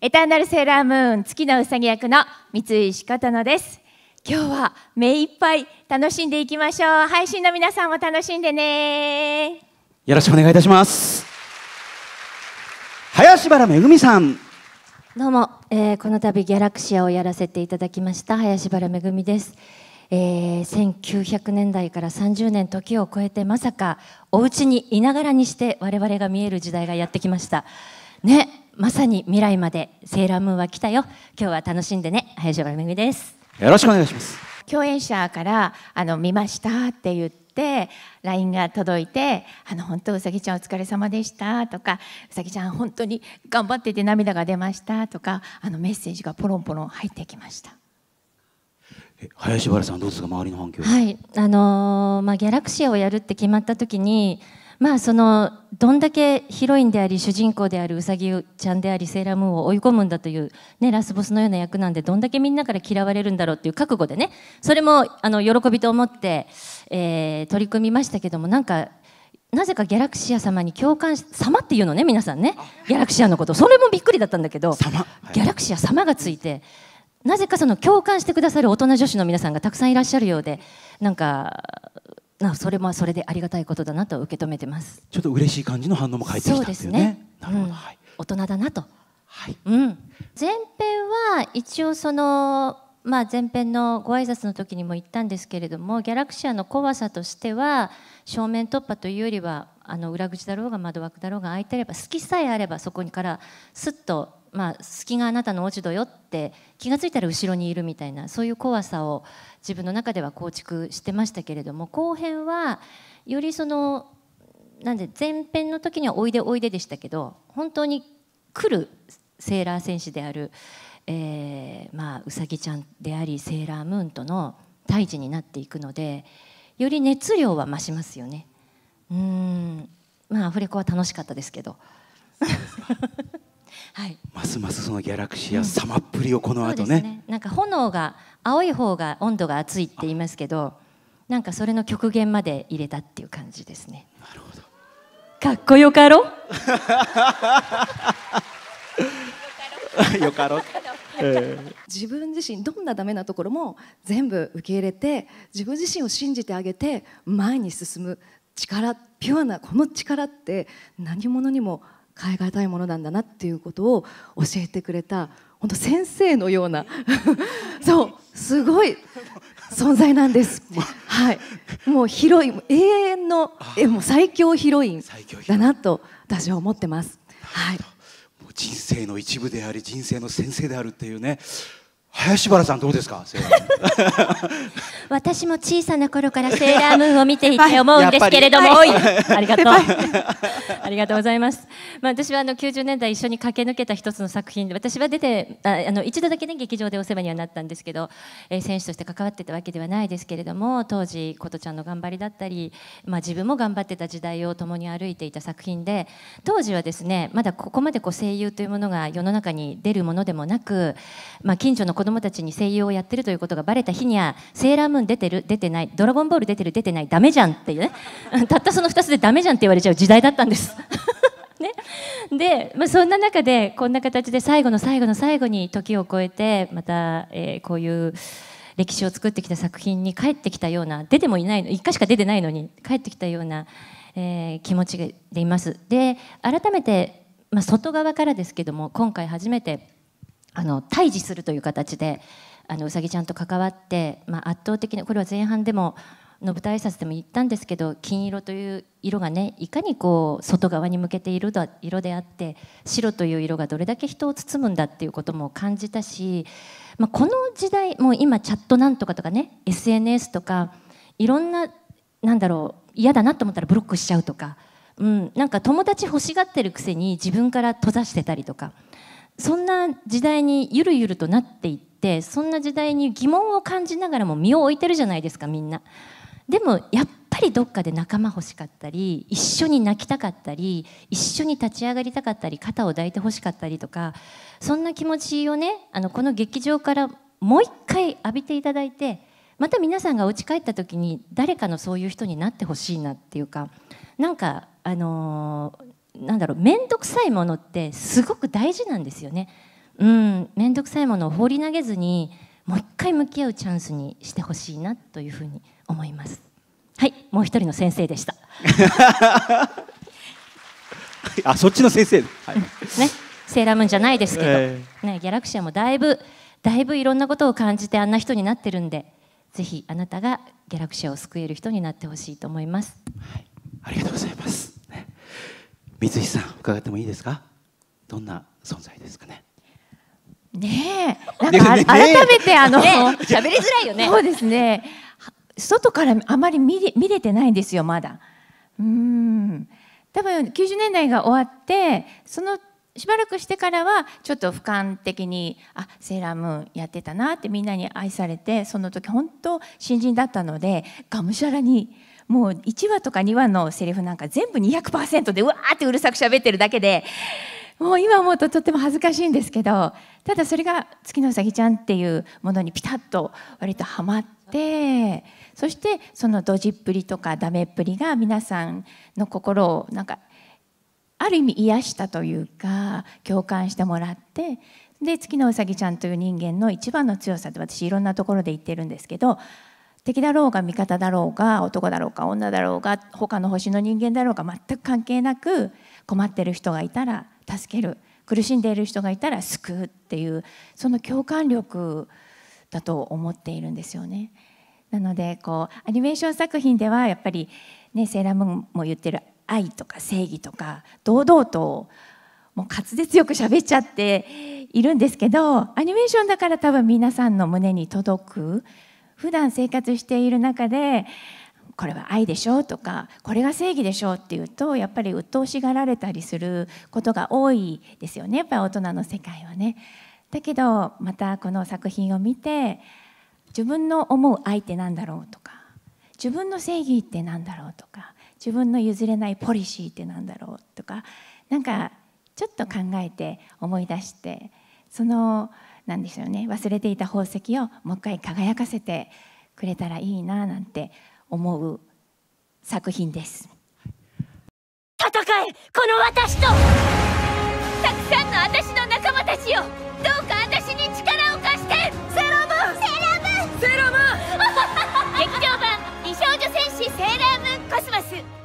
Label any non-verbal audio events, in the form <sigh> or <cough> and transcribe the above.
エターナルセーラームーン月のうさぎ役の三井志琴乃です今日は目いっぱい楽しんでいきましょう配信の皆さんも楽しんでねよろしくお願いいたします林原めぐみさんどうも、えー、この度ギャラクシアをやらせていただきました林原めぐみですえー、1900年代から30年時を超えてまさかお家にいながらにして我々が見える時代がやってきましたねまさに未来までセーラームーンは来たよ今日は楽しんでね林原めぐみですよろしくお願いします共演者からあの見ましたって言って LINE が届いて「あの本当うさぎちゃんお疲れ様でした」とか「うさぎちゃん本当に頑張ってて涙が出ました」とかあのメッセージがポロンポロン入ってきました。林原さんどうですか周りの反響はいあのー、まあ、ギャラクシアをやるって決まった時にまあそのどんだけヒロインであり主人公であるうさぎちゃんでありセーラームーンを追い込むんだという、ね、ラスボスのような役なんでどんだけみんなから嫌われるんだろうっていう覚悟でねそれもあの喜びと思って、え取り組みましたけどもなんかなぜかギャラクシア様に共感し様っていうのね皆さんねギャラクシアのことそれもびっくりだったんだけど、ギャラクシア様がついて。なぜかその共感してくださる大人女子の皆さんがたくさんいらっしゃるようでなんかなそれもそれでありがたいことだなと受け止めてますちょっと嬉しい感じの反応も返ってきたんですね、ね、なるほど、うんはい、大人だなと、はいうん、前編は一応そのまあ、前編のご挨拶の時にも言ったんですけれどもギャラクシアの怖さとしては正面突破というよりはあの裏口だろうが窓枠だろうが開いてれば隙さえあればそこにからすっとまあ、隙があなたの落ち度よって気が付いたら後ろにいるみたいなそういう怖さを自分の中では構築してましたけれども後編はよりそのなんで前編の時には「おいでおいで」でしたけど本当に来るセーラー戦士である、えーまあ、うさぎちゃんでありセーラームーンとの対峙になっていくのでより熱量は増しますよね。うんまあアフレコは楽しかったですけど。はい、ますますそのギャラクシーは様っぷりをこの後ね,、ねなんか炎が青い方が温度が熱いって言いますけどなんかそれの極限まで入れたっていう感じですねなるほどかっこよかろ <laughs> よかろえー、自分自身どんなダメなところも全部受け入れて自分自身を信じてあげて前に進む力ピュアなこの力って何者にも変えがたいものなんだなっていうことを教えてくれた本当先生のような <laughs> そうすごい存在なんです。はい、もうヒロイン永遠のえもう最強ヒロインだなと私は思ってます。はい。人生の一部であり人生の先生であるっていうね林原さんどうですか <laughs> 私も小さな頃からセーラームーンを見ていて思うんですけれども、はい、ありがとう <laughs> ありがとうございます、まあ、私はあの90年代一緒に駆け抜けた一つの作品で私は出てああの一度だけね劇場でお世話にはなったんですけど、えー、選手として関わってたわけではないですけれども当時琴ちゃんの頑張りだったり、まあ、自分も頑張ってた時代を共に歩いていた作品で当時はですねまだここまでこう声優というものが世の中に出るものでもなく、まあ、近所の子供たちに声優をやってるということがバレた日にはセーラームーン出てる出てないドラゴンボール出てる出てないダメじゃんっていうね <laughs> たったその2つでダメじゃんって言われちゃう時代だったんです。<laughs> ね、で、まあ、そんな中でこんな形で最後の最後の最後に時を超えてまた、えー、こういう歴史を作ってきた作品に帰ってきたような出てもいないの1回しか出てないのに帰ってきたような、えー、気持ちでいます。で改めて、まあ、外側からですけども今回初めてあの対峙するという形であのうさぎちゃんと関わって、まあ、圧倒的なこれは前半でもの舞台挨拶でも言ったんですけど金色という色がねいかにこう外側に向けている色であって白という色がどれだけ人を包むんだっていうことも感じたし、まあ、この時代もう今チャットなんとかとかね SNS とかいろんななんだろう嫌だなと思ったらブロックしちゃうとか、うん、なんか友達欲しがってるくせに自分から閉ざしてたりとか。そんな時代にゆるゆるとなっていってそんな時代に疑問を感じながらも身を置いてるじゃないですかみんな。でもやっぱりどっかで仲間欲しかったり一緒に泣きたかったり一緒に立ち上がりたかったり肩を抱いて欲しかったりとかそんな気持ちをねあのこの劇場からもう一回浴びていただいてまた皆さんがお家帰った時に誰かのそういう人になってほしいなっていうかなんかあのーなんだろう面倒くさいものってすごく大事なんですよね。うん面倒くさいものを放り投げずにもう一回向き合うチャンスにしてほしいなというふうに思います。はいもう一人の先生でした。<laughs> あそっちの先生、はい、ねセーラームーンじゃないですけど、えー、ねギャラクシアもだいぶだいぶいろんなことを感じてあんな人になってるんでぜひあなたがギャラクシアを救える人になってほしいと思います。はい、ありがとうございます。水石さん伺ってもいいですかどんな存在ですかねねえなんか改めてあの喋、ね、りづらいよねそうですね外からあまり見れ見れてないんですよまだうん多分90年代が終わってそのしばらくしてからはちょっと俯瞰的にあセーラームーンやってたなってみんなに愛されてその時本当新人だったのでがむしゃらにもう1話とか2話のセリフなんか全部200%でうわーってうるさく喋ってるだけでもう今思うととっても恥ずかしいんですけどただそれが「月のうさぎちゃん」っていうものにピタッと割とはまってそしてそのドジっぷりとかダメっぷりが皆さんの心をなんかある意味癒したというか共感してもらってで月のうさぎちゃんという人間の一番の強さって私いろんなところで言ってるんですけど敵だろうが味方だろうが男だろうが女だろうが他の星の人間だろうが全く関係なく困ってる人がいたら助ける苦しんでいる人がいたら救うっていうその共感力だと思っているんですよね。なのでこうアニメーション作品ではやっぱり、ね、セーラームーンも言ってる愛とか正義とか堂々ともう滑舌よく喋っちゃっているんですけどアニメーションだから多分皆さんの胸に届く普段生活している中でこれは愛でしょとかこれが正義でしょっていうとやっぱり鬱陶しがられたりすることが多いですよねやっぱり大人の世界はね。だけどまたこの作品を見て自分の思う愛って何だろうとか自分の正義って何だろうとか自分の譲れないポリシーって何だろうとかなんかちょっと考えて思い出してそのなんでしょうね忘れていた宝石をもう一回輝かせてくれたらいいななんて思う作品です戦えこの私とたくさんの私の仲間たちよどうか私に力を貸してセーラームーンセーラームーンセーラームーン劇場版美少女戦士セーラームーンコスモス